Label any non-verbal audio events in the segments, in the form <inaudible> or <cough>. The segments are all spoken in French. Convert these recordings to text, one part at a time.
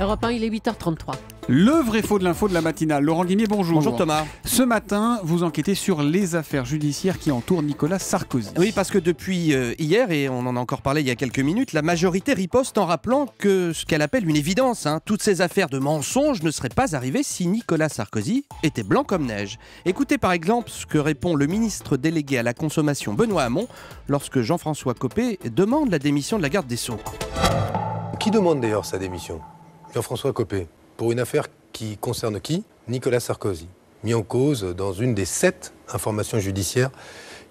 Europe 1, il est 8h33. Le vrai faux de l'info de la matinale. Laurent Guimier, bonjour. Bonjour Thomas. Ce matin, vous enquêtez sur les affaires judiciaires qui entourent Nicolas Sarkozy. Oui, parce que depuis euh, hier, et on en a encore parlé il y a quelques minutes, la majorité riposte en rappelant que ce qu'elle appelle une évidence, hein. toutes ces affaires de mensonges ne seraient pas arrivées si Nicolas Sarkozy était blanc comme neige. Écoutez par exemple ce que répond le ministre délégué à la consommation Benoît Hamon lorsque Jean-François Copé demande la démission de la garde des Sceaux. Qui demande d'ailleurs sa démission Jean-François Copé. Pour une affaire qui concerne qui Nicolas Sarkozy. Mis en cause dans une des sept informations judiciaires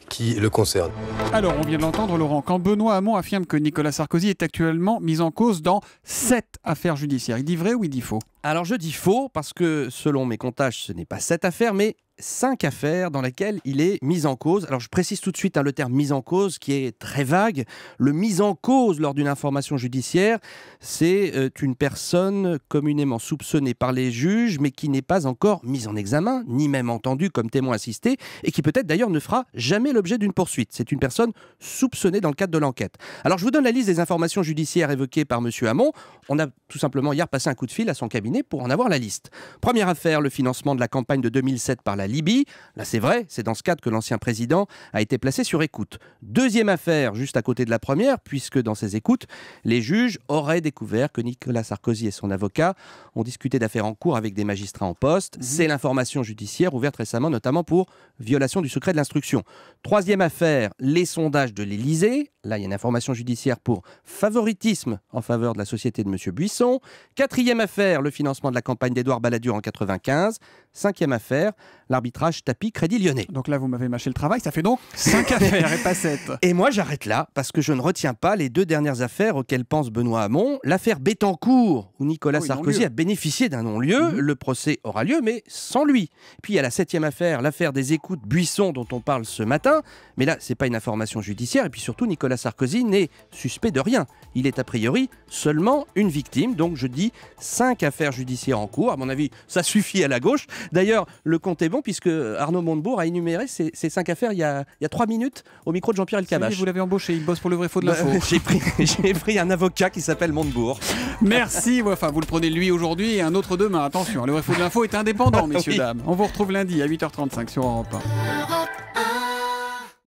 qui le concernent. Alors, on vient d'entendre, Laurent. Quand Benoît Hamon affirme que Nicolas Sarkozy est actuellement mis en cause dans sept affaires judiciaires, il dit vrai ou il dit faux Alors, je dis faux parce que, selon mes comptages, ce n'est pas sept affaires, mais cinq affaires dans lesquelles il est mis en cause. Alors je précise tout de suite hein, le terme mise en cause qui est très vague. Le mise en cause lors d'une information judiciaire, c'est euh, une personne communément soupçonnée par les juges mais qui n'est pas encore mise en examen, ni même entendue comme témoin assisté et qui peut-être d'ailleurs ne fera jamais l'objet d'une poursuite. C'est une personne soupçonnée dans le cadre de l'enquête. Alors je vous donne la liste des informations judiciaires évoquées par M. Hamon. On a tout simplement hier passé un coup de fil à son cabinet pour en avoir la liste. Première affaire, le financement de la campagne de 2007 par la la Libye. Là, c'est vrai, c'est dans ce cadre que l'ancien président a été placé sur écoute. Deuxième affaire, juste à côté de la première, puisque dans ces écoutes, les juges auraient découvert que Nicolas Sarkozy et son avocat ont discuté d'affaires en cours avec des magistrats en poste. Mhm. C'est l'information judiciaire ouverte récemment, notamment pour violation du secret de l'instruction. Troisième affaire, les sondages de l'Élysée Là, il y a une information judiciaire pour favoritisme en faveur de la société de M. Buisson. Quatrième affaire, le financement de la campagne d'Édouard Balladur en 95. Cinquième affaire, l'arbitrage tapis Crédit Lyonnais. Donc là, vous m'avez mâché le travail, ça fait donc cinq <laughs> affaires et pas sept. Et moi, j'arrête là parce que je ne retiens pas les deux dernières affaires auxquelles pense Benoît Hamon. L'affaire Bettencourt, où Nicolas oh, Sarkozy a bénéficié d'un non-lieu. Mhm. Le procès aura lieu, mais sans lui. Puis il y a la septième affaire, l'affaire des écoutes Buisson dont on parle ce matin. Mais là, c'est pas une information judiciaire. Et puis surtout, Nicolas Sarkozy n'est suspect de rien. Il est a priori seulement une victime. Donc je dis cinq affaires judiciaires en cours. À mon avis, ça suffit à la gauche. D'ailleurs, le compte est bon puisque Arnaud Montebourg a énuméré ces, cinq affaires il y, a, trois minutes au micro de Jean-Pierre Elkabach. Vous l'avez embauché, il bosse pour le vrai faux de l'info. Bah, <laughs> j'ai, pris, un avocat qui s'appelle Montebourg. Merci. Enfin, vous le prenez lui aujourd'hui et un autre demain. Attention, hein, le vrai faux de l'info est indépendant, <laughs> ah messieurs, dames. On vous retrouve lundi à 8h35 sur Europe 1.